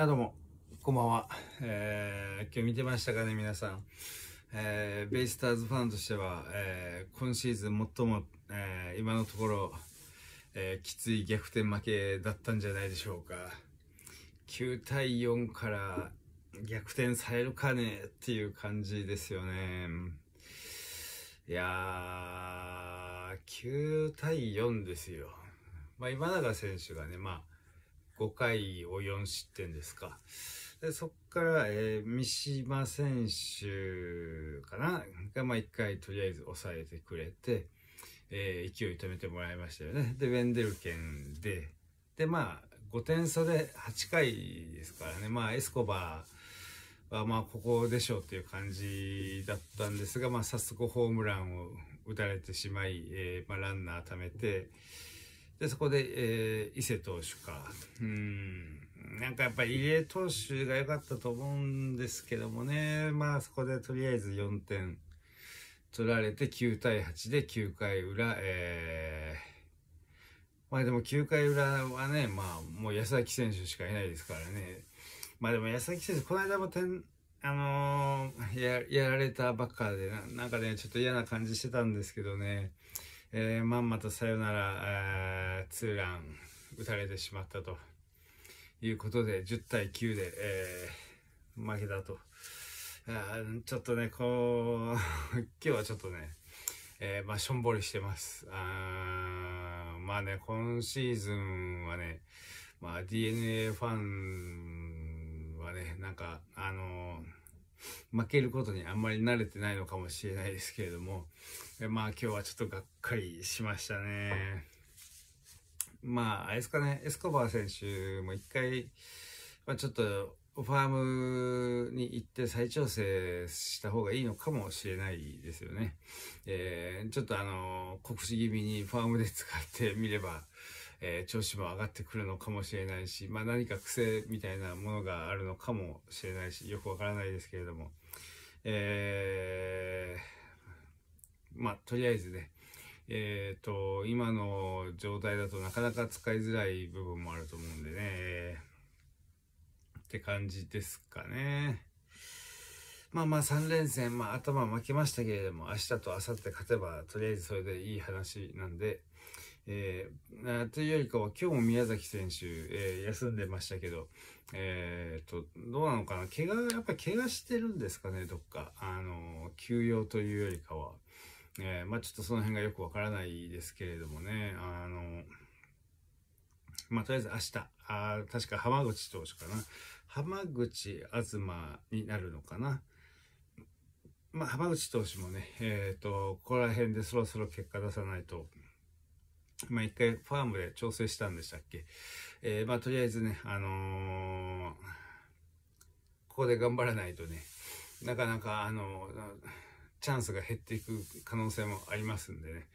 あ、どうも、こんばんは。えー、今日見てましたかね、皆さん。えー、ベイスターズファンとしては、えー、今シーズン最も、えー、今のところ、えー、きつい逆転負けだったんじゃないでしょうか。9対4から逆転されるかねっていう感じですよね。いやー、9対4ですよ。まあ、今永選手がね、まあ、5回を4失点ですか。でそこから、えー、三島選手かなが、まあ、1回とりあえず抑えてくれて、えー、勢い止めてもらいましたよね。で、ウェンデルケンで、で、まあ、5点差で8回ですからね、まあ、エスコバーは、まあ、ここでしょうっていう感じだったんですが、まあ、早速ホームランを打たれてしまい、えー、まあ、ランナー貯めて、で、そこで、えー、伊勢投手か。うん。なんかやっぱり入江投手が良かったと思うんですけどもね。まあそこでとりあえず4点取られて9対8で9回裏、えー、まあでも9回裏はね、まあもう安崎選手しかいないですからね。まあでも安崎選手、この間も点、あのー、や、やられたばっかでな、なんかね、ちょっと嫌な感じしてたんですけどね。えー、まんまとさよなら、ツーラン打たれてしまったということで、10対9で、えー、負けたと。あちょっとね、こう、今日はちょっとね、えー、まあ、しょんぼりしてます。あまあね、今シーズンはね、まあ、DNA ファンはね、なんか、あのー負けることにあんまり慣れてないのかもしれないですけれども、まあ今日はちょっとがっかりしましたね。まあ、あれですかね、エスコバー選手も一回、まあ、ちょっとファームに行って再調整した方がいいのかもしれないですよね。えー、ちょっとあの、告知気味にファームで使ってみれば、えー、調子も上がってくるのかもしれないし、まあ何か癖みたいなものがあるのかもしれないし、よくわからないですけれども、えー、まあとりあえずね、えっ、ー、と、今の状態だとなかなか使いづらい部分もあると思うんでね、って感じですかね。まあまあ3連戦、まあ頭負けましたけれども、明日と明後日勝てば、とりあえずそれでいい話なんで、えー、というよりかは今日も宮崎選手、えー、休んでましたけど、えーと、どうなのかな怪我やっぱり怪我してるんですかねどっか、あの休養というよりかは、えー、まあ、ちょっとその辺がよくわからないですけれどもねあの、まあ、とりあえず明日あ確か浜口投手かな浜口東になるのかな。まあ、浜口投手もね、えっ、ー、と、ここら辺でそろそろ結果出さないとまあ一回ファームで調整したんでしたっけ。えー、まあとりあえずね、あのー、ここで頑張らないとね、なかなかあのチャンスが減っていく可能性もありますんでね。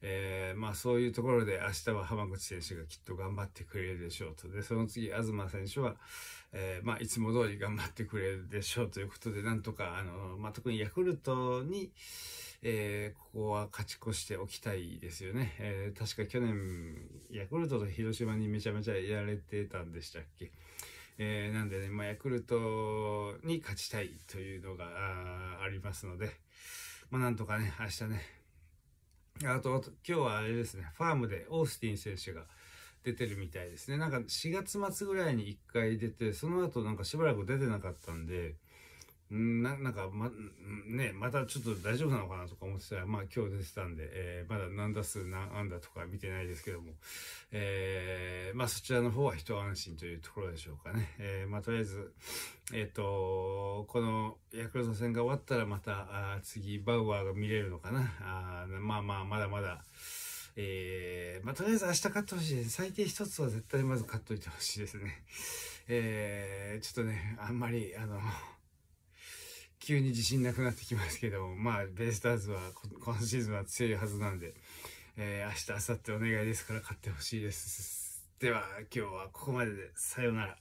えー、まあそういうところで明日は浜口選手がきっと頑張ってくれるでしょうと。で、その次、東選手は、えー、まあいつも通り頑張ってくれるでしょうということで、なんとか、あの、まあ特にヤクルトに、えー、ここは勝ち越しておきたいですよね。えー、確か去年、ヤクルトと広島にめちゃめちゃやられてたんでしたっけ。えー、なんでね、まあ、ヤクルトに勝ちたいというのがありますので、まあ、なんとかね、明日ね、あと、今日はあれですね、ファームでオースティン選手が出てるみたいですね。なんか4月末ぐらいに1回出て、その後なんかしばらく出てなかったんで、んななんか、ま、ね、またちょっと大丈夫なのかなとか思ってたら、まあ今日出てたんで、えー、まだ何打数何安打とか見てないですけども、えー、まあそちらの方は一安心というところでしょうかね。えー、まあとりあえず、えっ、ー、と、このヤクルト戦が終わったらまた、あ次、バウアーが見れるのかな。あまあまあ、まだまだ、えー、まあ、とりあえず明日勝ってほしいです。最低一つは絶対まず勝っといてほしいですね。えー、ちょっとね、あんまり、あの、急に自信なくなってきますけども、まあ、ベイスターズは今シーズンは強いはずなんで、えー、明日、明後日お願いですから買ってほしいです。では、今日はここまでで、さようなら。